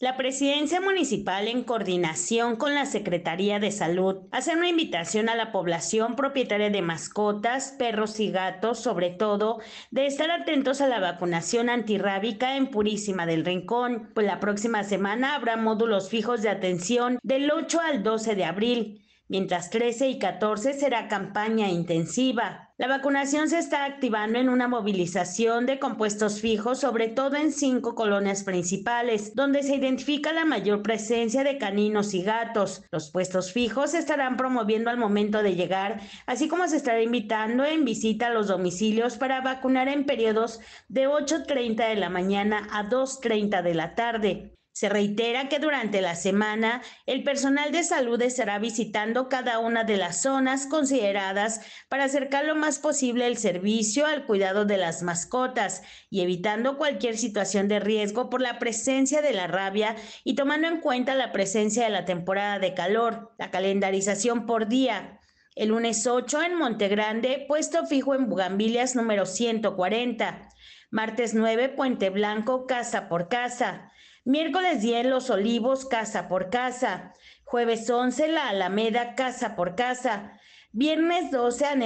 La presidencia municipal, en coordinación con la Secretaría de Salud, hace una invitación a la población propietaria de mascotas, perros y gatos, sobre todo, de estar atentos a la vacunación antirrábica en Purísima del Rincón, pues la próxima semana habrá módulos fijos de atención del 8 al 12 de abril, mientras 13 y 14 será campaña intensiva. La vacunación se está activando en una movilización de compuestos fijos, sobre todo en cinco colonias principales, donde se identifica la mayor presencia de caninos y gatos. Los puestos fijos se estarán promoviendo al momento de llegar, así como se estará invitando en visita a los domicilios para vacunar en periodos de 8.30 de la mañana a 2.30 de la tarde. Se reitera que durante la semana el personal de salud estará visitando cada una de las zonas consideradas para acercar lo más posible el servicio al cuidado de las mascotas y evitando cualquier situación de riesgo por la presencia de la rabia y tomando en cuenta la presencia de la temporada de calor, la calendarización por día, el lunes 8 en Montegrande, puesto fijo en Bugambilias número 140. Martes 9, Puente Blanco, casa por casa. Miércoles 10, Los Olivos, casa por casa. Jueves 11, La Alameda, casa por casa. Viernes 12 a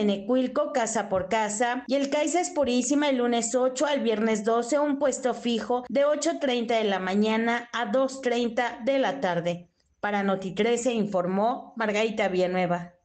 casa por casa. Y el Caixa es purísima el lunes 8 al viernes 12, un puesto fijo de 8.30 de la mañana a 2.30 de la tarde. Para Noti 13 informó Margarita Villanueva.